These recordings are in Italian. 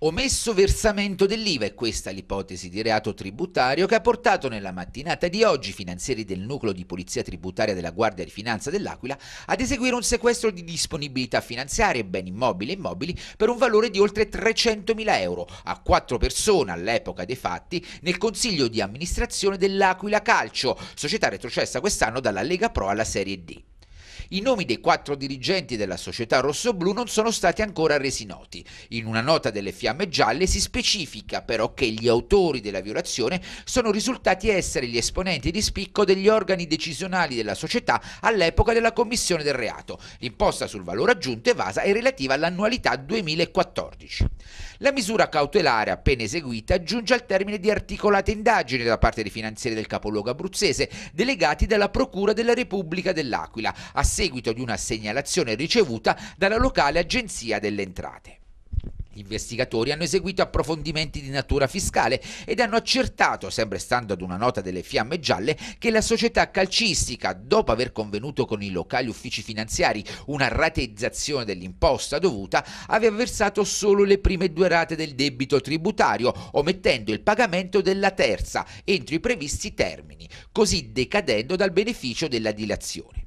Omesso versamento dell'IVA è questa l'ipotesi di reato tributario che ha portato nella mattinata di oggi i finanzieri del nucleo di polizia tributaria della Guardia di Finanza dell'Aquila ad eseguire un sequestro di disponibilità finanziarie, beni immobili e immobili per un valore di oltre 300.000 euro a quattro persone all'epoca dei fatti nel consiglio di amministrazione dell'Aquila Calcio, società retrocessa quest'anno dalla Lega Pro alla Serie D. I nomi dei quattro dirigenti della società rossoblu non sono stati ancora resi noti. In una nota delle Fiamme Gialle si specifica però che gli autori della violazione sono risultati essere gli esponenti di spicco degli organi decisionali della società all'epoca della commissione del reato. L'imposta sul valore aggiunto evasa è relativa all'annualità 2014. La misura cautelare appena eseguita giunge al termine di articolate indagini da parte dei finanzieri del capoluogo abruzzese, delegati dalla Procura della Repubblica dell'Aquila, assieme seguito di una segnalazione ricevuta dalla locale agenzia delle entrate. Gli investigatori hanno eseguito approfondimenti di natura fiscale ed hanno accertato, sempre stando ad una nota delle fiamme gialle, che la società calcistica, dopo aver convenuto con i locali uffici finanziari una rateizzazione dell'imposta dovuta, aveva versato solo le prime due rate del debito tributario, omettendo il pagamento della terza entro i previsti termini, così decadendo dal beneficio della dilazione.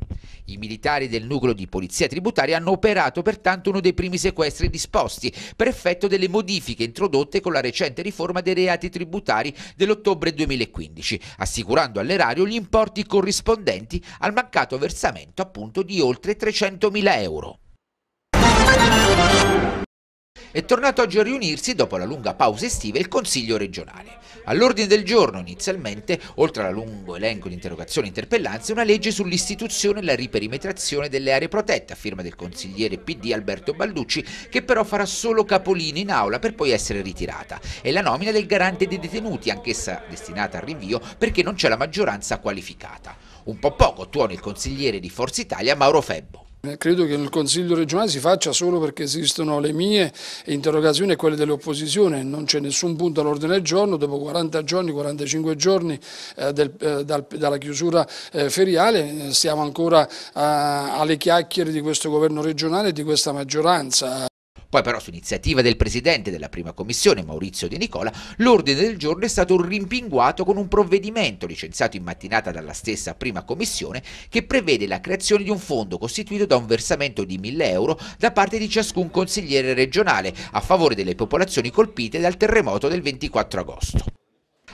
I militari del nucleo di polizia tributaria hanno operato pertanto uno dei primi sequestri disposti per effetto delle modifiche introdotte con la recente riforma dei reati tributari dell'ottobre 2015, assicurando all'erario gli importi corrispondenti al mancato versamento appunto di oltre 300.000 euro. È tornato oggi a riunirsi, dopo la lunga pausa estiva, il Consiglio regionale. All'ordine del giorno, inizialmente, oltre al lungo elenco di interrogazioni e interpellanze, una legge sull'istituzione e la riperimetrazione delle aree protette, a firma del consigliere PD Alberto Balducci, che però farà solo capolino in aula per poi essere ritirata, e la nomina del garante dei detenuti, anch'essa destinata al rinvio perché non c'è la maggioranza qualificata. Un po' poco tuona il consigliere di Forza Italia Mauro Febbo. Eh, credo che il Consiglio regionale si faccia solo perché esistono le mie interrogazioni e quelle dell'opposizione, non c'è nessun punto all'ordine del giorno, dopo 40 giorni, 45 giorni eh, del, eh, dal, dalla chiusura eh, feriale eh, stiamo ancora eh, alle chiacchiere di questo governo regionale e di questa maggioranza. Poi però su iniziativa del presidente della prima commissione, Maurizio De Nicola, l'ordine del giorno è stato rimpinguato con un provvedimento licenziato in mattinata dalla stessa prima commissione che prevede la creazione di un fondo costituito da un versamento di 1000 euro da parte di ciascun consigliere regionale a favore delle popolazioni colpite dal terremoto del 24 agosto.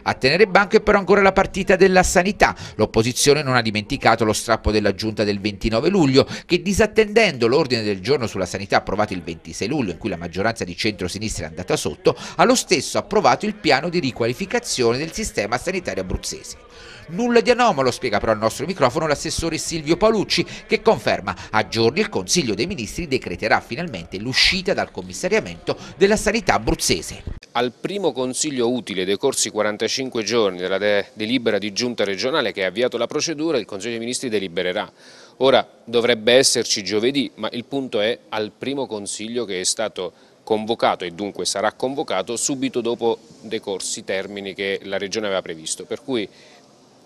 A tenere banco è però ancora la partita della sanità. L'opposizione non ha dimenticato lo strappo della giunta del 29 luglio che disattendendo l'ordine del giorno sulla sanità approvato il 26 luglio in cui la maggioranza di centro-sinistra è andata sotto, ha lo stesso approvato il piano di riqualificazione del sistema sanitario abruzzese. Nulla di anomalo, spiega però al nostro microfono l'assessore Silvio Paolucci, che conferma a giorni il Consiglio dei Ministri decreterà finalmente l'uscita dal commissariamento della sanità abruzzese al primo consiglio utile dei corsi 45 giorni della delibera di giunta regionale che ha avviato la procedura, il Consiglio dei Ministri delibererà. Ora dovrebbe esserci giovedì, ma il punto è al primo consiglio che è stato convocato e dunque sarà convocato subito dopo dei corsi termini che la Regione aveva previsto. Per cui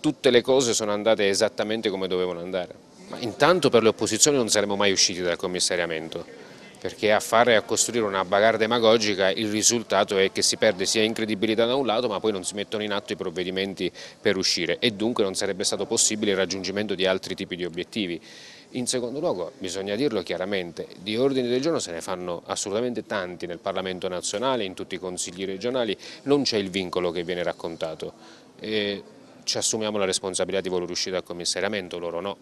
tutte le cose sono andate esattamente come dovevano andare. Ma intanto per le opposizioni non saremmo mai usciti dal commissariamento perché a fare a costruire una bagarre demagogica il risultato è che si perde sia incredibilità da un lato ma poi non si mettono in atto i provvedimenti per uscire e dunque non sarebbe stato possibile il raggiungimento di altri tipi di obiettivi. In secondo luogo, bisogna dirlo chiaramente, di ordini del giorno se ne fanno assolutamente tanti nel Parlamento nazionale, in tutti i consigli regionali, non c'è il vincolo che viene raccontato. E ci assumiamo la responsabilità di voler uscire dal commissariamento, loro no.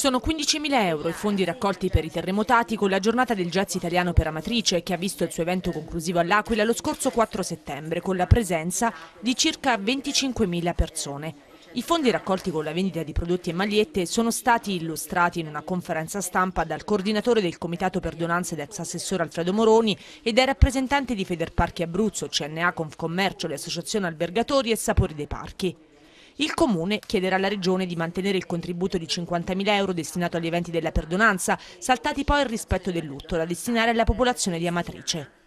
Sono 15.000 euro i fondi raccolti per i terremotati con la giornata del jazz italiano per Amatrice che ha visto il suo evento conclusivo all'Aquila lo scorso 4 settembre con la presenza di circa 25.000 persone. I fondi raccolti con la vendita di prodotti e magliette sono stati illustrati in una conferenza stampa dal coordinatore del Comitato per Donanze ed ex assessore Alfredo Moroni e dai rappresentanti di Federparchi Abruzzo, CNA, Confcommercio, le associazioni albergatori e Sapori dei Parchi. Il Comune chiederà alla Regione di mantenere il contributo di 50.000 euro destinato agli eventi della perdonanza, saltati poi il rispetto del lutto, da destinare alla popolazione di Amatrice.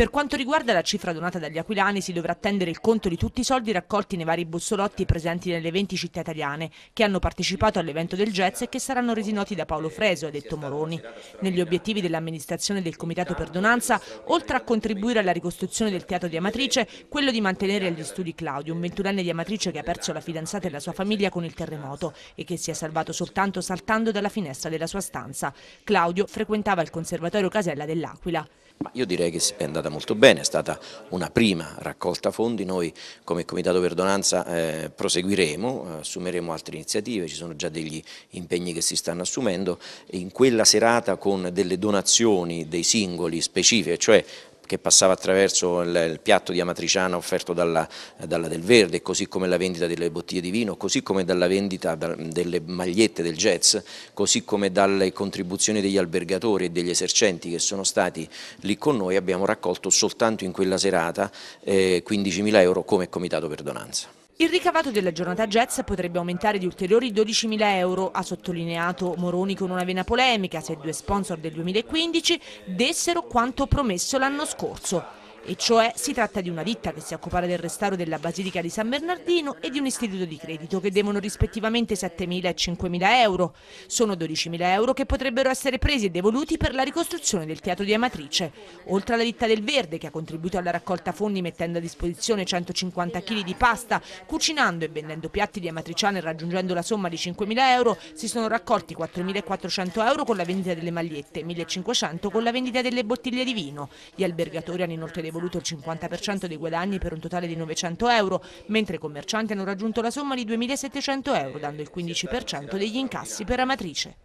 Per quanto riguarda la cifra donata dagli aquilani, si dovrà attendere il conto di tutti i soldi raccolti nei vari bussolotti presenti nelle 20 città italiane che hanno partecipato all'evento del jazz e che saranno resi noti da Paolo Freso, ha detto Moroni. Negli obiettivi dell'amministrazione del Comitato per Donanza, oltre a contribuire alla ricostruzione del teatro di Amatrice, quello di mantenere agli studi Claudio, un ventunenne di Amatrice che ha perso la fidanzata e la sua famiglia con il terremoto e che si è salvato soltanto saltando dalla finestra della sua stanza. Claudio frequentava il Conservatorio Casella dell'Aquila. Io direi che è andata molto bene, è stata una prima raccolta fondi, noi come Comitato Perdonanza eh, proseguiremo, assumeremo altre iniziative, ci sono già degli impegni che si stanno assumendo, in quella serata con delle donazioni dei singoli specifiche, cioè che passava attraverso il, il piatto di amatriciana offerto dalla, dalla, Del Verde, così come la vendita delle bottiglie di vino, così come dalla vendita delle magliette del jazz, così come dalle contribuzioni degli albergatori e degli esercenti che sono stati lì con noi, abbiamo raccolto soltanto in quella serata eh, 15.000 euro come comitato perdonanza. Il ricavato della giornata jazz potrebbe aumentare di ulteriori 12.000 euro, ha sottolineato Moroni con una vena polemica se due sponsor del 2015 dessero quanto promesso l'anno scorso. E cioè si tratta di una ditta che si occupa del restauro della Basilica di San Bernardino e di un istituto di credito che devono rispettivamente 7.000 e 5.000 euro. Sono 12.000 euro che potrebbero essere presi e devoluti per la ricostruzione del teatro di Amatrice. Oltre alla ditta del Verde che ha contribuito alla raccolta fondi mettendo a disposizione 150 kg di pasta, cucinando e vendendo piatti di amatriciana e raggiungendo la somma di 5.000 euro, si sono raccolti 4.400 euro con la vendita delle magliette, e 1.500 con la vendita delle bottiglie di vino. Gli albergatori hanno inoltre devoluto il 50% dei guadagni per un totale di 900 euro, mentre i commercianti hanno raggiunto la somma di 2.700 euro, dando il 15% degli incassi per Amatrice.